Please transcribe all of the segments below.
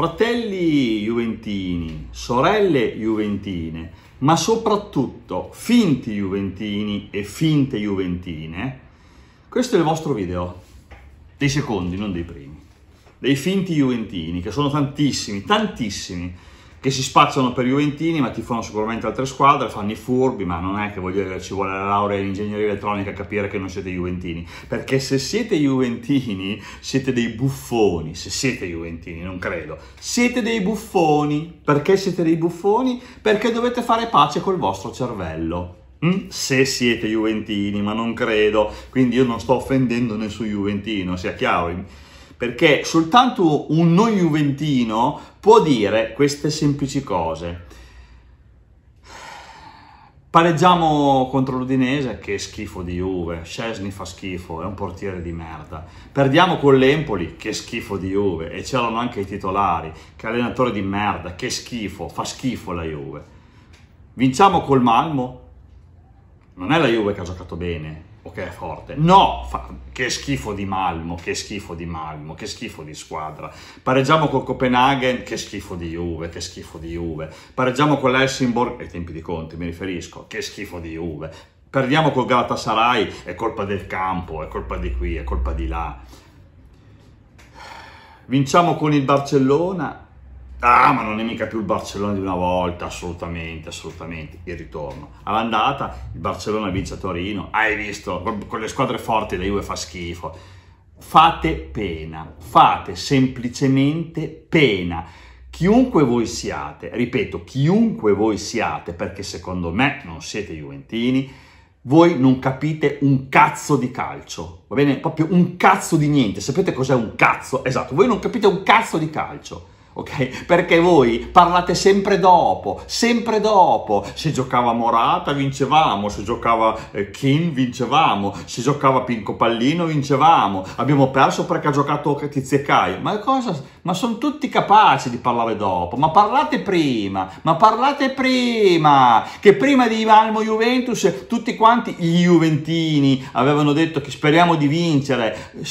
fratelli juventini, sorelle juventine, ma soprattutto finti juventini e finte juventine, questo è il vostro video, dei secondi, non dei primi, dei finti juventini, che sono tantissimi, tantissimi, che si spacciano per Juventini, ma tifano sicuramente altre squadre, fanno i furbi, ma non è che voglio dire, ci vuole la laurea in ingegneria elettronica a capire che non siete Juventini, perché se siete Juventini siete dei buffoni, se siete Juventini, non credo, siete dei buffoni, perché siete dei buffoni? Perché dovete fare pace col vostro cervello. Mm? Se siete Juventini, ma non credo, quindi io non sto offendendo nessun Juventino, sia chiaro perché soltanto un non juventino può dire queste semplici cose. Pareggiamo contro l'Udinese, che schifo di Juve, Scesni fa schifo, è un portiere di merda. Perdiamo con l'Empoli, che schifo di Juve, e c'erano anche i titolari, che allenatore di merda, che schifo, fa schifo la Juve. Vinciamo col Malmo, non è la Juve che ha giocato bene, ok, è forte. No, fa... che schifo di Malmo, che schifo di Malmo, che schifo di squadra. Pareggiamo con Copenaghen, che schifo di Juve, che schifo di Juve. Pareggiamo con l'Helsingborg, ai tempi di Conti mi riferisco, che schifo di Juve. Perdiamo col Galatasaray, è colpa del campo, è colpa di qui, è colpa di là. Vinciamo con il Barcellona, Ah, ma non è mica più il Barcellona di una volta, assolutamente, assolutamente, il ritorno. All'andata il Barcellona vince a Torino, hai visto, con le squadre forti la Juve fa schifo. Fate pena, fate semplicemente pena. Chiunque voi siate, ripeto, chiunque voi siate, perché secondo me non siete juventini, voi non capite un cazzo di calcio, va bene? Proprio un cazzo di niente. Sapete cos'è un cazzo? Esatto, voi non capite un cazzo di calcio ok? Perché voi parlate sempre dopo, sempre dopo. Se giocava Morata vincevamo, se giocava eh, Kim vincevamo, se giocava Pinco Pallino vincevamo. Abbiamo perso perché ha giocato Tizio e Caio. Ma cosa ma sono tutti capaci di parlare dopo, ma parlate prima, ma parlate prima, che prima di Malmo Juventus tutti quanti gli Juventini avevano detto che speriamo di vincere, eh,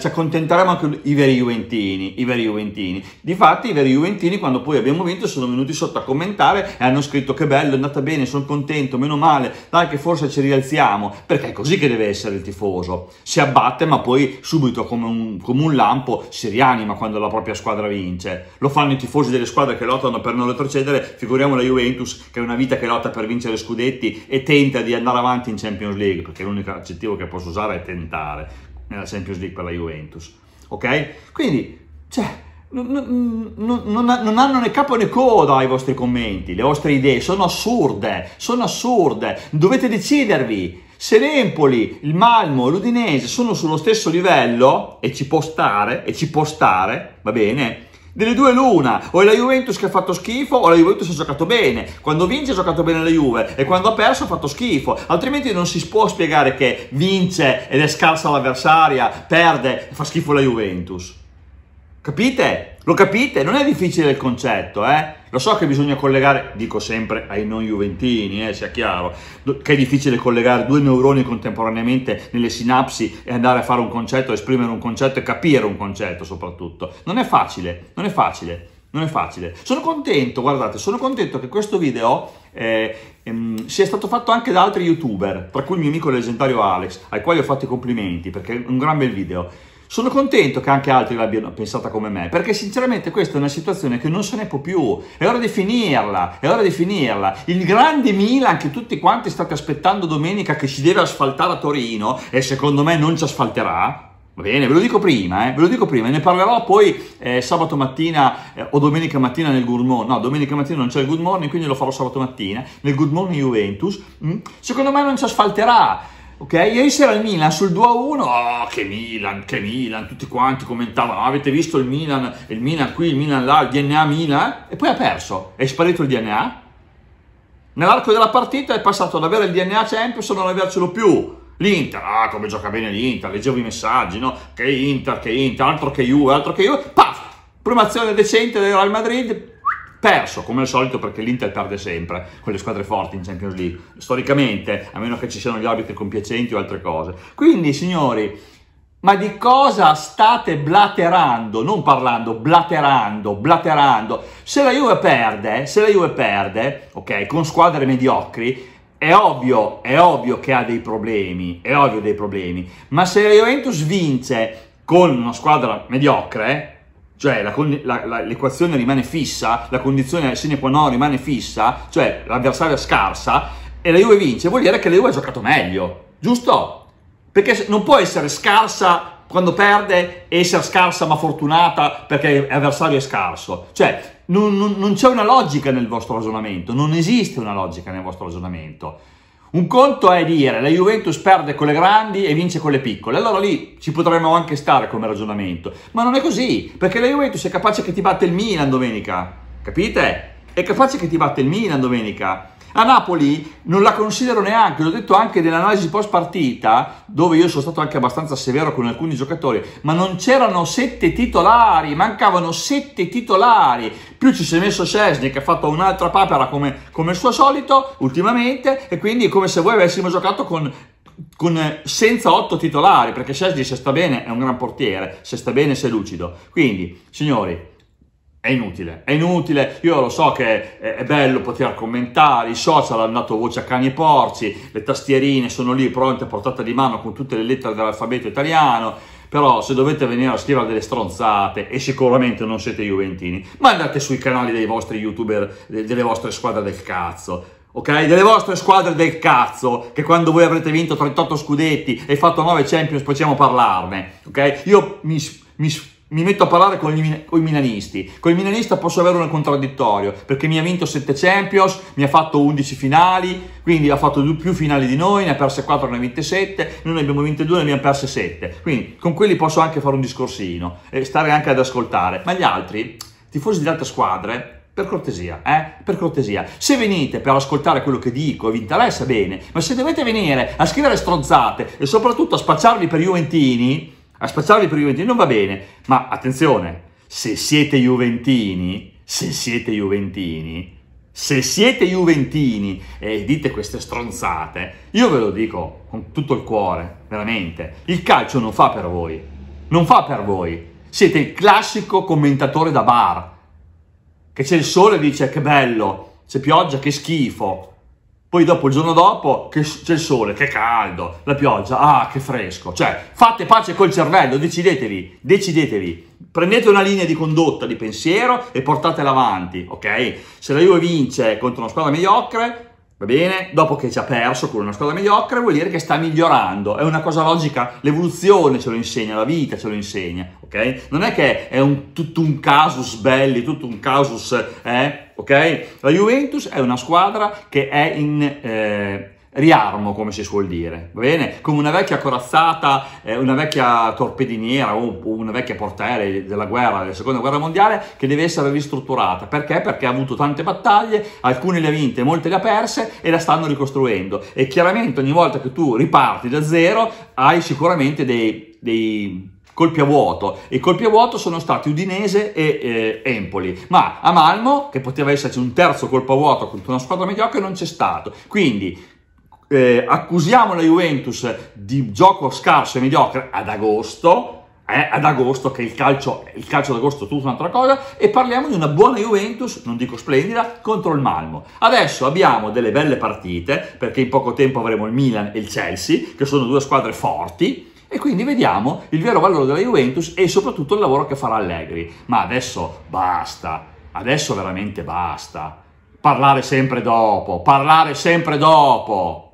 ci accontenteremo anche i veri Juventini, i veri Juventini. Difatti i veri Juventini quando poi abbiamo vinto sono venuti sotto a commentare e hanno scritto che bello, è andata bene, sono contento, meno male, dai che forse ci rialziamo, perché è così che deve essere il tifoso, si abbatte ma poi subito come un, come un lampo si rianima quando la propria propria squadra vince. Lo fanno i tifosi delle squadre che lottano per non retrocedere, figuriamo la Juventus che è una vita che lotta per vincere scudetti e tenta di andare avanti in Champions League, perché l'unico aggettivo che posso usare è tentare nella Champions League per la Juventus. Ok? Quindi, cioè, non, non, non, hanno né capo né coda i vostri commenti, le vostre idee sono assurde, sono assurde, dovete decidervi. Se l'Empoli, il Malmo, e l'Udinese sono sullo stesso livello, e ci può stare, e ci può stare, va bene? Delle due l'una, o è la Juventus che ha fatto schifo o la Juventus ha giocato bene. Quando vince ha giocato bene la Juve e quando ha perso ha fatto schifo. Altrimenti non si può spiegare che vince ed è scarsa l'avversaria, perde e fa schifo la Juventus. Capite? Lo capite? Non è difficile il concetto, eh? Lo so che bisogna collegare, dico sempre ai non juventini, eh, sia chiaro, che è difficile collegare due neuroni contemporaneamente nelle sinapsi e andare a fare un concetto, esprimere un concetto e capire un concetto soprattutto. Non è facile, non è facile, non è facile. Sono contento, guardate, sono contento che questo video eh, ehm, sia stato fatto anche da altri youtuber, tra cui il mio amico leggendario Alex, ai quali ho fatto i complimenti perché è un gran bel video. Sono contento che anche altri l'abbiano pensata come me, perché sinceramente questa è una situazione che non se ne può più. È ora di finirla, è ora di finirla. Il grande Milan che tutti quanti state aspettando domenica che ci deve asfaltare a Torino e secondo me non ci asfalterà, Va bene, ve lo dico prima, eh? ve lo dico prima, ne parlerò poi eh, sabato mattina eh, o domenica mattina nel Good Morning. No, domenica mattina non c'è il Good Morning, quindi lo farò sabato mattina nel Good Morning Juventus. Mm? Secondo me non ci asfalterà. Ok, ieri sera il Milan sul 2-1, oh, che Milan, che Milan, tutti quanti commentavano, ah, avete visto il Milan, il Milan qui, il Milan là, il DNA Milan, e poi ha perso, è sparito il DNA. Nell'arco della partita è passato ad avere il DNA Champions a non avercelo più. L'Inter, ah come gioca bene l'Inter, leggevo i messaggi, no? Che Inter, che Inter, altro che Juve, altro che Juve, paf! Promazione decente del Real Madrid, perso come al solito perché l'Inter perde sempre con le squadre forti in Champions League, storicamente, a meno che ci siano gli arbitri compiacenti o altre cose. Quindi, signori, ma di cosa state blaterando? Non parlando, blaterando, blaterando. Se la Juve perde, se la Juve perde, ok, con squadre mediocri, è ovvio, è ovvio che ha dei problemi, è ovvio dei problemi, ma se la Juventus vince con una squadra mediocre, cioè la, la, la, l'equazione rimane fissa, la condizione sine qua non rimane fissa, cioè l'avversario è scarsa, e la Juve vince, vuol dire che la Juve ha giocato meglio, giusto? Perché non può essere scarsa quando perde e essere scarsa ma fortunata perché l'avversario è scarso. Cioè, non, non, non c'è una logica nel vostro ragionamento, non esiste una logica nel vostro ragionamento. Un conto è dire la Juventus perde con le grandi e vince con le piccole, allora lì ci potremmo anche stare come ragionamento, ma non è così, perché la Juventus è capace che ti batte il Milan domenica, capite? È capace che ti batte il Milan domenica. A Napoli non la considero neanche, l'ho detto anche nell'analisi post partita, dove io sono stato anche abbastanza severo con alcuni giocatori, ma non c'erano sette titolari, mancavano sette titolari, più ci si è messo Cesni che ha fatto un'altra papera come, come il suo solito ultimamente, e quindi è come se voi avessimo giocato con con, eh, senza otto titolari, perché Sesdi se sta bene è un gran portiere, se sta bene se è lucido. Quindi, signori, è inutile, è inutile, io lo so che è, è bello poter commentare, i social hanno dato voce a cani e porci, le tastierine sono lì pronte a portata di mano con tutte le lettere dell'alfabeto italiano, però se dovete venire a scrivere delle stronzate e sicuramente non siete juventini, ma andate sui canali dei vostri youtuber, delle vostre squadre del cazzo, ok? Delle vostre squadre del cazzo, che quando voi avrete vinto 38 scudetti e fatto 9 Champions possiamo parlarne, ok? Io mi, mi mi metto a parlare con, gli, con i milanisti. Con il milanista posso avere un contraddittorio, perché mi ha vinto 7 Champions, mi ha fatto 11 finali, quindi ha fatto più finali di noi, ne ha perse 4, ne ha vinte 7, noi ne abbiamo vinte 2, ne abbiamo perse 7. Quindi con quelli posso anche fare un discorsino e stare anche ad ascoltare. Ma gli altri, tifosi di altre squadre, per cortesia, eh? Per cortesia. Se venite per ascoltare quello che dico e vi interessa bene, ma se dovete venire a scrivere strozzate e soprattutto a spacciarvi per Juventini, a spazzarvi per Juventini non va bene, ma attenzione, se siete Juventini, se siete Juventini, se siete Juventini e dite queste stronzate, io ve lo dico con tutto il cuore, veramente, il calcio non fa per voi, non fa per voi, siete il classico commentatore da bar, che c'è il sole e dice che bello, c'è pioggia, che schifo, poi dopo, il giorno dopo, che c'è il sole, che caldo, la pioggia, ah, che fresco. Cioè, fate pace col cervello, decidetevi, decidetevi. Prendete una linea di condotta, di pensiero e portatela avanti, ok? Se la Juve vince contro una squadra mediocre, va bene? Dopo che ci ha perso con una squadra mediocre vuol dire che sta migliorando, è una cosa logica, l'evoluzione ce lo insegna, la vita ce lo insegna, ok? Non è che è un, tutto un casus belli, tutto un casus, eh, ok? La Juventus è una squadra che è in... Eh, riarmo, come si suol dire, va bene? Come una vecchia corazzata, eh, una vecchia torpediniera o una vecchia portaerei della guerra, della seconda guerra mondiale, che deve essere ristrutturata. Perché? Perché ha avuto tante battaglie, alcune le ha vinte, molte le ha perse e la stanno ricostruendo. E chiaramente ogni volta che tu riparti da zero hai sicuramente dei, dei colpi a vuoto e i colpi a vuoto sono stati Udinese e eh, Empoli ma a Malmo che poteva esserci un terzo colpo a vuoto contro una squadra mediocre non c'è stato quindi eh, accusiamo la Juventus di gioco scarso e mediocre ad agosto, eh, ad agosto, che il calcio, il calcio d'agosto è tutta un'altra cosa, e parliamo di una buona Juventus, non dico splendida, contro il Malmo. Adesso abbiamo delle belle partite, perché in poco tempo avremo il Milan e il Chelsea, che sono due squadre forti, e quindi vediamo il vero valore della Juventus e soprattutto il lavoro che farà Allegri. Ma adesso basta, adesso veramente basta. Parlare sempre dopo, parlare sempre dopo.